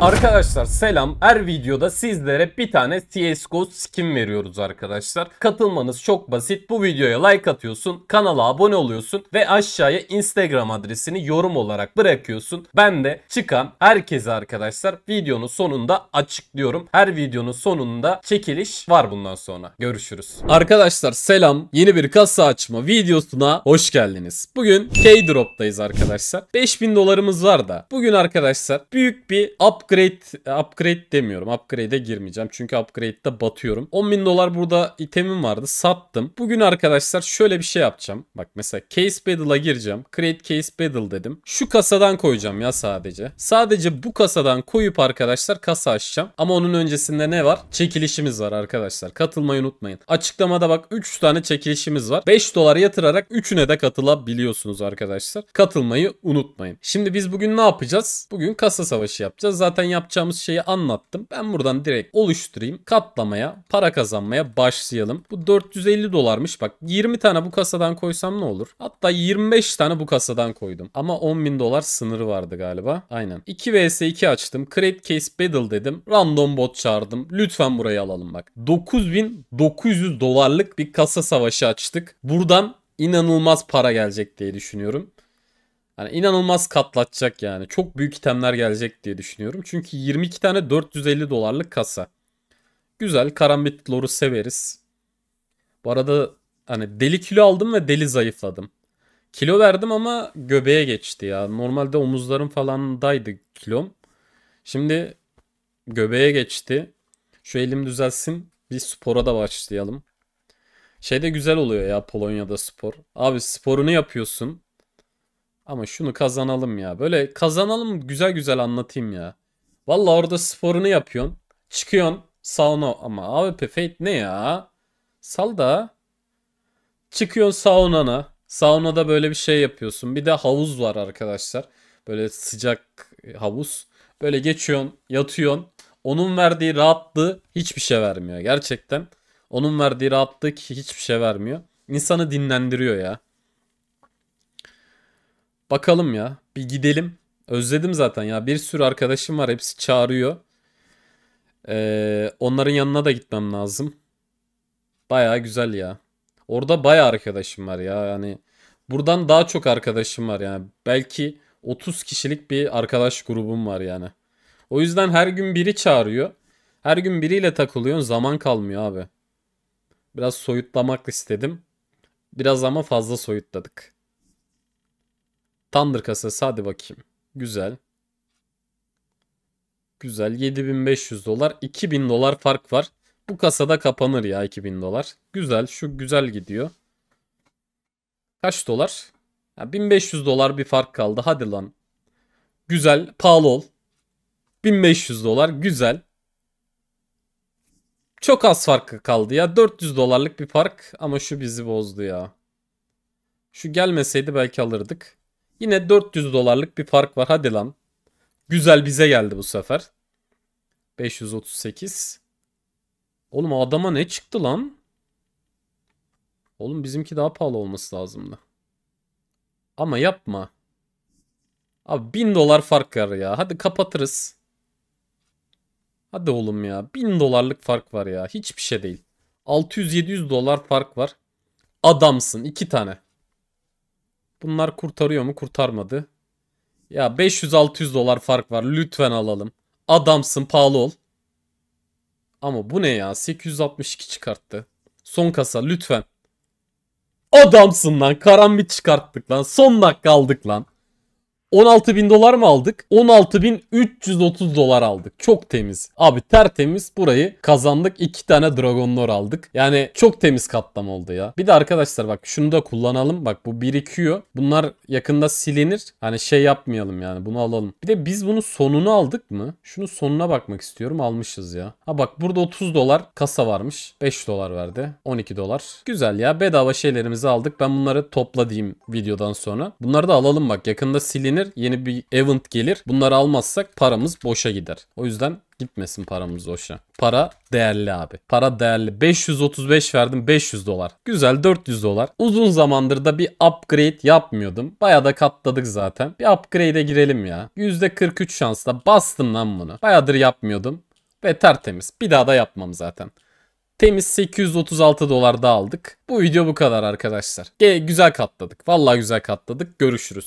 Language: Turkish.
Arkadaşlar selam. Her videoda sizlere bir tane CSGO skin veriyoruz arkadaşlar. Katılmanız çok basit. Bu videoya like atıyorsun, kanala abone oluyorsun ve aşağıya Instagram adresini yorum olarak bırakıyorsun. Ben de çıkan herkese arkadaşlar videonun sonunda açıklıyorum. Her videonun sonunda çekiliş var bundan sonra. Görüşürüz. Arkadaşlar selam. Yeni bir kasa açma videosuna hoş geldiniz. Bugün K-Drop'tayız arkadaşlar. 5000 dolarımız var da. Bugün arkadaşlar büyük bir up upgrade upgrade demiyorum. Upgrade'e girmeyeceğim. Çünkü upgrade'de batıyorum. 10 bin dolar burada itemim vardı. Sattım. Bugün arkadaşlar şöyle bir şey yapacağım. Bak mesela case battle'a gireceğim. Create case battle dedim. Şu kasadan koyacağım ya sadece. Sadece bu kasadan koyup arkadaşlar kasa açacağım. Ama onun öncesinde ne var? Çekilişimiz var arkadaşlar. Katılmayı unutmayın. Açıklamada bak 3 tane çekilişimiz var. 5 dolar yatırarak 3'üne de katılabiliyorsunuz arkadaşlar. Katılmayı unutmayın. Şimdi biz bugün ne yapacağız? Bugün kasa savaşı yapacağız. Zaten zaten yapacağımız şeyi anlattım. Ben buradan direkt oluşturayım. Katlamaya, para kazanmaya başlayalım. Bu 450 dolarmış. Bak 20 tane bu kasadan koysam ne olur? Hatta 25 tane bu kasadan koydum. Ama 10.000 dolar sınırı vardı galiba. Aynen. 2 vs 2 açtım. Create Case Battle dedim. Random bot çağırdım. Lütfen burayı alalım bak. 9.900 dolarlık bir kasa savaşı açtık. Buradan inanılmaz para gelecek diye düşünüyorum. Hani inanılmaz katlatacak yani. Çok büyük itemler gelecek diye düşünüyorum. Çünkü 22 tane 450 dolarlık kasa. Güzel. Karambit loru severiz. Bu arada hani deli kilo aldım ve deli zayıfladım. Kilo verdim ama göbeğe geçti ya. Normalde omuzlarım falandaydı kilom. Şimdi göbeğe geçti. Şu elim düzelsin. Bir spora da başlayalım. Şey de güzel oluyor ya Polonya'da spor. Abi sporunu yapıyorsun. Ama şunu kazanalım ya. Böyle kazanalım güzel güzel anlatayım ya. Valla orada sporunu yapıyorsun. Çıkıyorsun. Sauna ama AWP Fate ne ya? Sal da. Çıkıyorsun saunana. Saunada böyle bir şey yapıyorsun. Bir de havuz var arkadaşlar. Böyle sıcak havuz. Böyle geçiyorsun, yatıyorsun. Onun verdiği rahatlığı hiçbir şey vermiyor gerçekten. Onun verdiği rahatlık hiçbir şey vermiyor. İnsanı dinlendiriyor ya. Bakalım ya. Bir gidelim. Özledim zaten ya. Bir sürü arkadaşım var. Hepsi çağırıyor. Ee, onların yanına da gitmem lazım. Baya güzel ya. Orada baya arkadaşım var ya. Yani buradan daha çok arkadaşım var yani. Belki 30 kişilik bir arkadaş grubum var yani. O yüzden her gün biri çağırıyor. Her gün biriyle takılıyorsun. Zaman kalmıyor abi. Biraz soyutlamak istedim. Biraz ama fazla soyutladık. Thunder kasası hadi bakayım. Güzel. Güzel. 7500 dolar. 2000 dolar fark var. Bu kasada kapanır ya 2000 dolar. Güzel. Şu güzel gidiyor. Kaç dolar? Ya 1500 dolar bir fark kaldı. Hadi lan. Güzel. Pahalı ol. 1500 dolar. Güzel. Çok az farkı kaldı ya. 400 dolarlık bir fark ama şu bizi bozdu ya. Şu gelmeseydi belki alırdık. Yine 400 dolarlık bir fark var. Hadi lan. Güzel bize geldi bu sefer. 538. Oğlum adama ne çıktı lan? Oğlum bizimki daha pahalı olması lazımdı. Ama yapma. Abi 1000 dolar fark var ya. Hadi kapatırız. Hadi oğlum ya. 1000 dolarlık fark var ya. Hiçbir şey değil. 600-700 dolar fark var. Adamsın. iki tane. Bunlar kurtarıyor mu? Kurtarmadı. Ya 500-600 dolar fark var. Lütfen alalım. Adamsın pahalı ol. Ama bu ne ya? 862 çıkarttı. Son kasa lütfen. Adamsın lan. Karambit çıkarttık lan. Son dakika aldık lan. 16 bin dolar mı aldık? 16 bin 330 dolar aldık. Çok temiz. Abi tertemiz burayı kazandık. 2 tane Dragon Lore aldık. Yani çok temiz katlam oldu ya. Bir de arkadaşlar bak şunu da kullanalım. Bak bu birikiyor. Bunlar yakında silinir. Hani şey yapmayalım yani bunu alalım. Bir de biz bunu sonunu aldık mı? Şunu sonuna bakmak istiyorum. Almışız ya. Ha bak burada 30 dolar kasa varmış. 5 dolar verdi. 12 dolar. Güzel ya bedava şeylerimizi aldık. Ben bunları topla diyeyim videodan sonra. Bunları da alalım bak yakında silinir gelir. Yeni bir event gelir. Bunları almazsak paramız boşa gider. O yüzden Gitmesin paramız boşa. Para değerli abi. Para değerli. 535 verdim 500 dolar. Güzel 400 dolar. Uzun zamandır da bir upgrade yapmıyordum. Baya da katladık zaten. Bir upgrade'e girelim ya. %43 şansla bastım lan bunu. Bayadır yapmıyordum. Ve tertemiz. Bir daha da yapmam zaten. Temiz 836 dolar da aldık. Bu video bu kadar arkadaşlar. G güzel katladık. Vallahi güzel katladık. Görüşürüz.